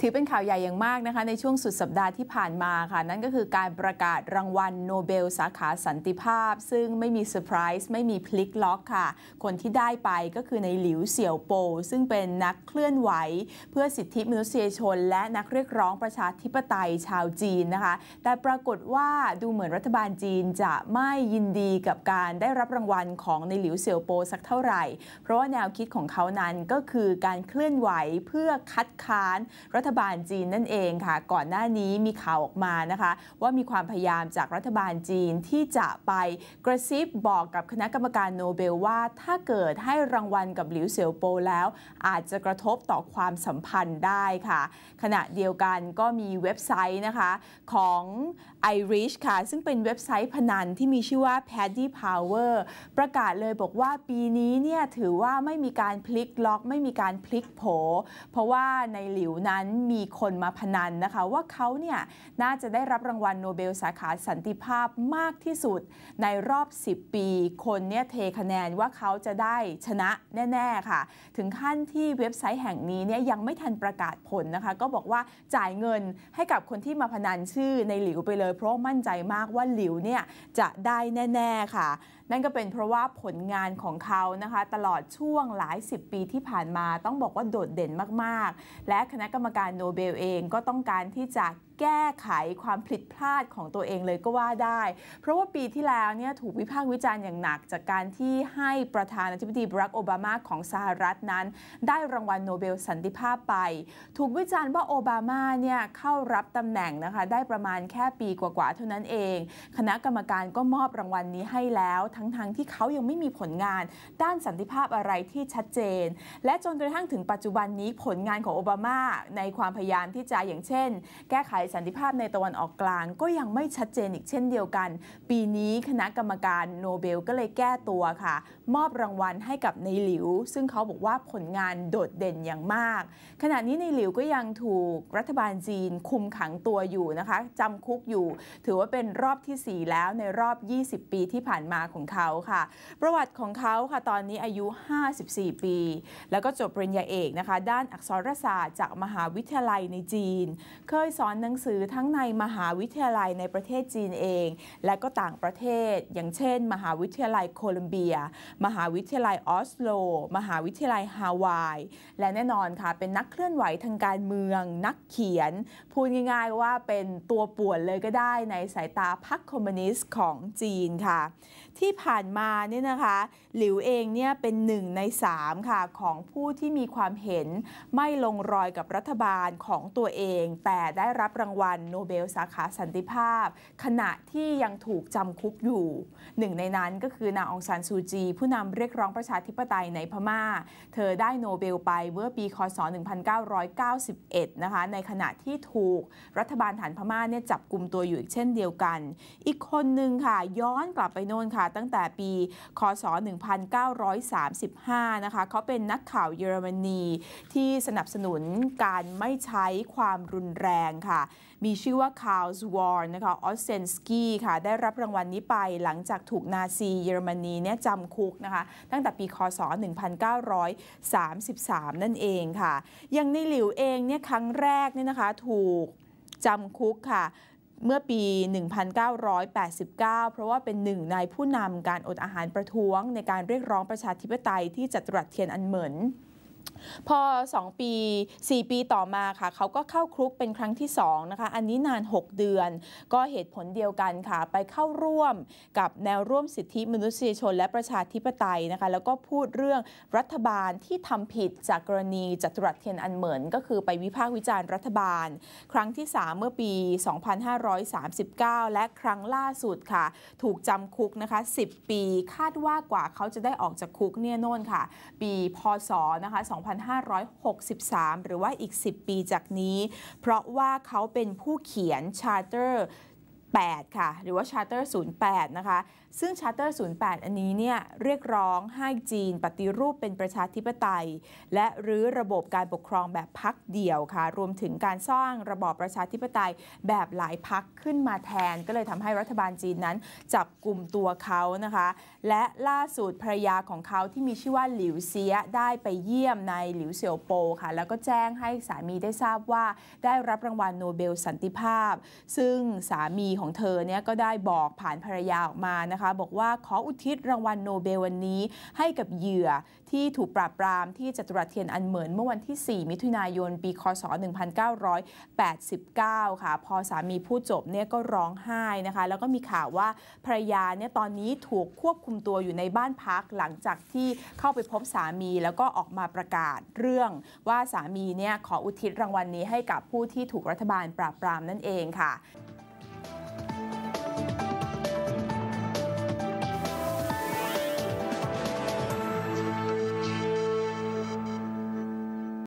ถือเป็นข่าวใหญ่อย่างมากนะคะในช่วงสุดสัปดาห์ที่ผ่านมาค่ะนั่นก็คือการประกาศรางวัลโนเบลสาขาสันติภาพซึ่งไม่มีเซอร์ไพรส์ไม่มีพลิกล็อกค่ะ คนที่ได้ไปก็คือในหลิวเสี่ยวโป ซึ่งเป็นนักเคลื่อนไหว เพื่อสิทธิมนุษยชน และนักเรียกร้องประชาธิปไตยชาวจีนนะคะ แต่ปรากฏว่าดูเหมือนรัฐบาลจีนจะไม่ยินดีกับการได้รับรางวัลของในหลิวเสี่ยวโป สักเท่าไหร่ เพราะว่าแนวคิดของเขานั้นก็คือการเคลื่อนไหวเพื่อคัดค้านรัฐบาลจีนนั่นเองค่ะ ก่อนหน้านี้มีข่าวออกมานะคะ ว่ามีความพยายามจากรัฐบาลจีนที่จะไปกระซิบบอกกับคณะกรรมการโนเบลว่า ถ้าเกิดให้รางวัลกับหลิวเสี่ยวโปแล้ว อาจจะกระทบต่อความสัมพันธ์ได้ค่ะ ขณะเดียวกันก็มีเว็บไซต์นะคะของ Irish ค่ะ ซึ่งเป็นเว็บไซต์พนัน ที่มีชื่อว่า Paddy Power ประกาศเลยบอกว่าปีนี้เนี่ยถือว่าไม่มีการพลิกล็อกไม่มีการพลิกโผเพราะว่าในหลิวนั้นมีคนมาพนันนะคะ ว่าเขาเนี่ยน่าจะได้รับรางวัลโนเบลสาขาสันติภาพมากที่สุดในรอบ 10 ปีคนเนี่ยเทคะแนนว่าเขาจะได้ชนะแน่ ๆค่ะ ถึงขั้นที่เว็บไซต์แห่งนี้เนี่ยยังไม่ทันประกาศผลนะคะ ก็บอกว่าจ่ายเงินให้กับคนที่มาพนันชื่อในหลิวไปเลยเพราะมั่นใจมากว่าหลิวเนี่ยจะได้แน่ ๆค่ะนั่นก็เป็นเพราะว่าผลงานของเขานะคะตลอดช่วงหลาย 10 ปีที่ผ่านมาต้องบอกว่า โดดเด่นมากๆ และคณะกรรมการโนเบลเองก็ต้องการที่จะแก้ไขความผิดพลาดของตัวเองเลยก็ว่าได้ เพราะว่าปีที่แล้วเนี่ยถูกวิพากษ์วิจารณ์อย่างหนักจากการที่ให้ประธานาธิบดีบรักโอบามาของสหรัฐนั้น ได้รางวัลโนเบลสันติภาพไป ถูกวิจารณ์ว่าโอบามาเนี่ยเข้ารับตำแหน่งนะคะได้ประมาณแค่ปีกว่าๆเท่านั้นเอง คณะกรรมการก็มอบรางวัลนนี้ให้แล้วทั้งๆทที่เขายังไม่มีผลงาน ด้านสันติภาพอะไรที่ชัดเจนและจนกระทั่งถึงปัจจุบันนี้ผลงานของโอบามาในความพยายามที่จะอย่างเช่น แก้ไขสันติภาพในตะวันออกกลางก็ยังไม่ชัดเจนอีกเช่นเดียวกัน ปีนี้คณะกรรมการ โนเบล ก็เลยแก้ตัวค่ะ มอบรางวัลให้กับในหลิว ซึ่งเขาบอกว่าผลงานโดดเด่นอย่างมาก ขณะนี้ในหลิวก็ยังถูกรัฐบาลจีน คุมขังตัวอยู่นะคะจำคุกอยู่ ถือว่าเป็นรอบที่ 4 แล้วในรอบ 20 ปีที่ผ่านมาของของเขาค่ะประวัติของเขาค่ะตอนนี้อายุ 54 ปี แล้วก็จบปริญญาเอกนะคะด้านอักษรศาสตร์จากมหาวิทยาลัยในจีน เคยสอนหนังสือทั้งในมหาวิทยาลัยในประเทศจีนเอง และก็ต่างประเทศ อย่างเช่น มหาวิทยาลัยโคลัมเบีย มหาวิทยาลัยออสโลมหาวิทยาลัยฮาวายและแน่นอนค่ะเป็นนักเคลื่อนไหวทางการเมืองนักเขียน พูดง่ายๆว่าเป็นตัวป่วนเลยก็ได้ในสายตาพรรคคอมมิวนิสต์ของจีนค่ะ ที่ผ่านมาเนี่ยนะคะหลิวเองเนี่ยเป็นหนึ่งในสามค่ะของผู้ที่มีความเห็นไม่ลงรอยกับรัฐบาลของตัวเอง แต่ได้รับรางวัลโนเบลสาขาสันติภาพ ขณะที่ยังถูกจำคุกอยู่หนึ่งในนั้นก็คือนางองซานซูจี ผู้นำเรียกร้องประชาธิปไตยในพม่า เธอได้โนเบลไปเมื่อปีคศ 1991นะคะในขณะที่ถูกรัฐบาลฐานพม่าเนี่ยจับกลุ่มตัวอยู่อีกเช่นเดียวกัน อีกคนหนึ่งค่ะย้อนกลับไปโน่นค่ะตั้งตั้งแต่ปีคศ 1935 นะคะเขาเป็นนักข่าวเยอรมนี ที่สนับสนุนการไม่ใช้ความรุนแรงค่ะ มีชื่อว่าคาร์ลสวอร์นะคะออสเซนสกี้ค่ะ ได้รับรางวัลนี้ไปหลังจากถูกนาซีเยอรมนีเนี่ยจำคุกนะคะ ตั้งแต่ปีคศ 1933 นั่นเองค่ะ ยังในหลิวเองเนี่ยครั้งแรกเนี่ยนะคะถูกจำคุกค่ะเมื่อปี 1989 เพราะว่าเป็นหนึ่งในผู้นำการอดอาหารประท้วง ในการเรียกร้องประชาธิปไตยที่จัตุรัสเทียนอันเหมินพอ2ปี 4 ปีต่อมาค่ะเขาก็เข้าคุกเป็นครั้งที่2นะคะอันนี้นาน 6 เดือน ก็เหตุผลเดียวกันค่ะ ไปเข้าร่วมกับแนวร่วมสิทธิมนุษยชนและประชาธิปไตยนะคะ แล้วก็พูดเรื่องรัฐบาลที่ทำผิดจากกรณีจัตุรัสเทียนอันเหมือน ก็คือไปวิพากษ์วิจารณ์รัฐบาล ครั้งที่ 3 เมื่อปี 2539 และครั้งล่าสุดค่ะ ถูกจำคุกนะคะ 10 ปีคาดว่ากว่าเขาจะได้ออกจากคุกเนี่ยโน่นค่ะ ปีพศนะคะ2563 หรือว่าอีก 10 ปีจากนี้ เพราะว่าเขาเป็นผู้เขียนชาร์เตอร์08ค่ะ หรือว่าชาร์เตอร์08 นะคะ ซึ่งชาร์เตอร์08 อันนี้เนี่ยเรียกร้องให้จีนปฏิรูปเป็นประชาธิปไตย และรื้อระบบการปกครองแบบพักเดี่ยวค่ะ รวมถึงการสร้างระบอบประชาธิปไตยแบบหลายพักขึ้นมาแทน ก็เลยทำให้รัฐบาลจีนนั้นจับกลุ่มตัวเขานะคะ และล่าสุดภรรยาของเขาที่มีชื่อว่าหลิวเซียได้ไปเยี่ยมในหลิวเซียวโปค่ะแล้วก็แจ้งให้สามีได้ทราบว่าได้รับรางวัลโนเบลสันติภาพ ซึ่งสามีขของเธอเนี่ยก็ได้บอกผ่านภรรยาออกมานะคะ บอกว่าขออุทิศรางวัลโนเบลวันนี้ให้กับเหยื่อที่ถูกปราบปรามที่จตุรัสเทียนอันเหมินเมื่อวันที่ 4 มิถุนายน ปีคศ1989ค่ะพอสามีพูดจบเนี่ยก็ร้องไห้นะคะแล้วก็มีข่าวว่าภรรยาเนี่ยตอนนี้ถูกควบคุมตัวอยู่ในบ้านพัก หลังจากที่เข้าไปพบสามีแล้วก็ออกมาประกาศเรื่องว่าสามีเนี่ยขออุทิศรางวัลนี้ให้กับผู้ที่ถูกรัฐบาลปราบปรามนั่นเองค่ะ